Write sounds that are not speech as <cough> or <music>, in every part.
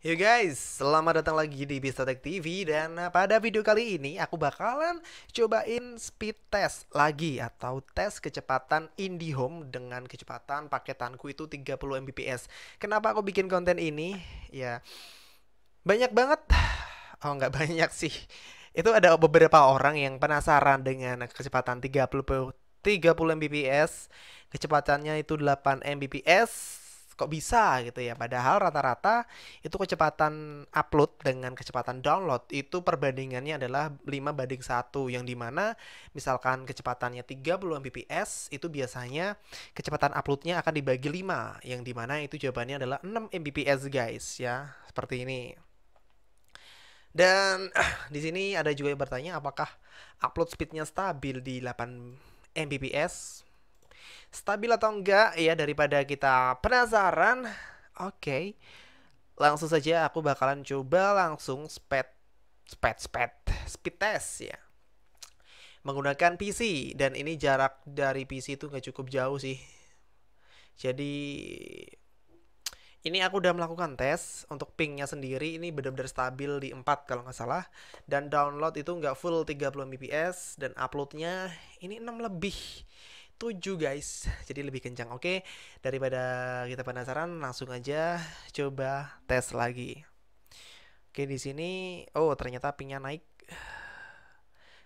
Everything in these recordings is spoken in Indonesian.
Yo guys, selamat datang lagi di Tech TV dan eh, pada video kali ini aku bakalan cobain speed test lagi atau tes kecepatan IndiHome dengan kecepatan paketanku itu 30 Mbps. Kenapa aku bikin konten ini? Ya banyak banget. Oh, nggak <laughs> banyak sih. Itu ada beberapa orang yang penasaran dengan kecepatan 30 30 Mbps, kecepatannya itu 8 Mbps kok bisa gitu ya padahal rata-rata itu kecepatan upload dengan kecepatan download itu perbandingannya adalah 5 banding 1 yang dimana misalkan kecepatannya 30 Mbps itu biasanya kecepatan uploadnya akan dibagi 5 yang dimana itu jawabannya adalah 6 Mbps guys ya seperti ini dan <clears throat> di sini ada juga yang bertanya apakah upload speednya stabil di 8 Mbps stabil atau enggak ya daripada kita penasaran. Oke. Okay. Langsung saja aku bakalan coba langsung speed speed speed speed test ya. Menggunakan PC dan ini jarak dari PC itu enggak cukup jauh sih. Jadi ini aku udah melakukan tes untuk pingnya sendiri ini benar-benar stabil di 4 kalau nggak salah dan download itu nggak full 30 mbps dan uploadnya ini 6 lebih 7 guys <laughs> jadi lebih kencang oke okay? daripada kita penasaran langsung aja coba tes lagi oke okay, di sini oh ternyata pingnya naik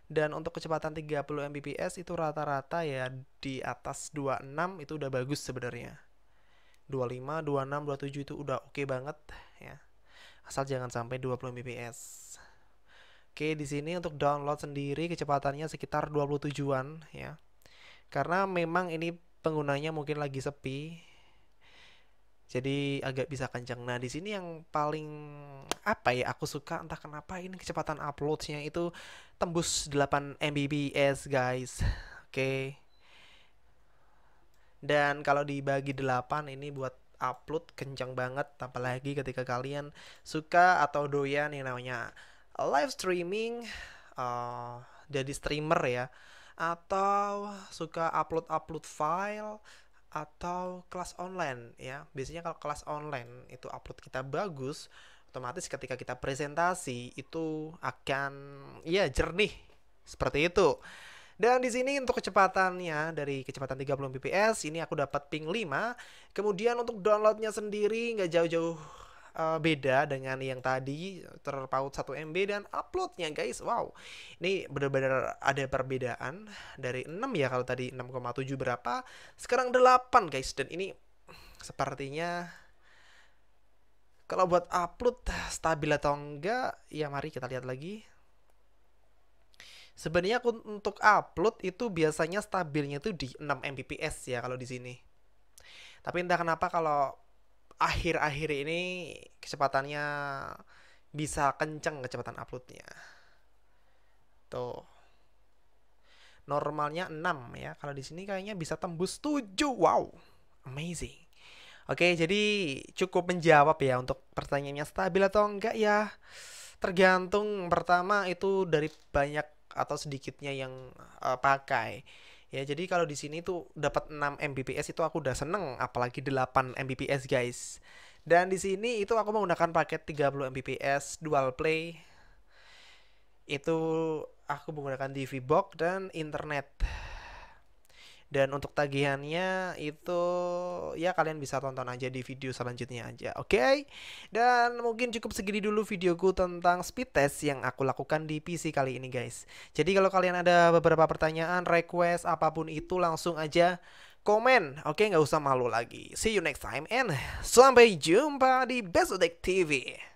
dan untuk kecepatan 30 Mbps itu rata-rata ya di atas 26 itu udah bagus sebenarnya 25, 26, 27 itu udah oke okay banget ya asal jangan sampai 20 Mbps Oke, di sini untuk download sendiri kecepatannya sekitar 27-an ya karena memang ini penggunanya mungkin lagi sepi jadi agak bisa kencang. Nah di sini yang paling apa ya aku suka entah kenapa ini kecepatan uploadnya itu tembus 8 Mbps guys, <laughs> oke. Okay. Dan kalau dibagi 8 ini buat upload kencang banget, apalagi ketika kalian suka atau doyan yang namanya live streaming, uh, jadi streamer ya atau suka upload-upload file atau kelas online ya. Biasanya kalau kelas online itu upload kita bagus, otomatis ketika kita presentasi itu akan ya jernih seperti itu. Dan di sini untuk kecepatannya dari kecepatan 30 bps ini aku dapat ping 5. Kemudian untuk downloadnya sendiri nggak jauh-jauh uh, beda dengan yang tadi terpaut 1 MB dan uploadnya guys. Wow. Ini benar-benar ada perbedaan dari 6 ya kalau tadi 6,7 berapa, sekarang 8 guys dan ini sepertinya kalau buat upload stabil atau enggak, ya mari kita lihat lagi. Sebenarnya untuk upload itu biasanya stabilnya itu di 6 Mbps ya kalau di sini. Tapi entah kenapa kalau akhir-akhir ini kecepatannya bisa kenceng kecepatan uploadnya. Tuh. Normalnya 6 ya. Kalau di sini kayaknya bisa tembus 7. Wow. Amazing. Oke, jadi cukup menjawab ya untuk pertanyaannya stabil atau enggak ya. Tergantung pertama itu dari banyak atau sedikitnya yang uh, pakai. Ya, jadi kalau di sini tuh dapat 6 Mbps itu aku udah seneng, apalagi 8 Mbps, guys. Dan di sini itu aku menggunakan paket 30 Mbps dual play. Itu aku menggunakan TV box dan internet. Dan untuk tagihannya itu ya kalian bisa tonton aja di video selanjutnya aja, oke? Okay? Dan mungkin cukup segini dulu videoku tentang speed test yang aku lakukan di PC kali ini guys. Jadi kalau kalian ada beberapa pertanyaan, request, apapun itu langsung aja komen. Oke, okay? nggak usah malu lagi. See you next time and sampai jumpa di Besodek TV.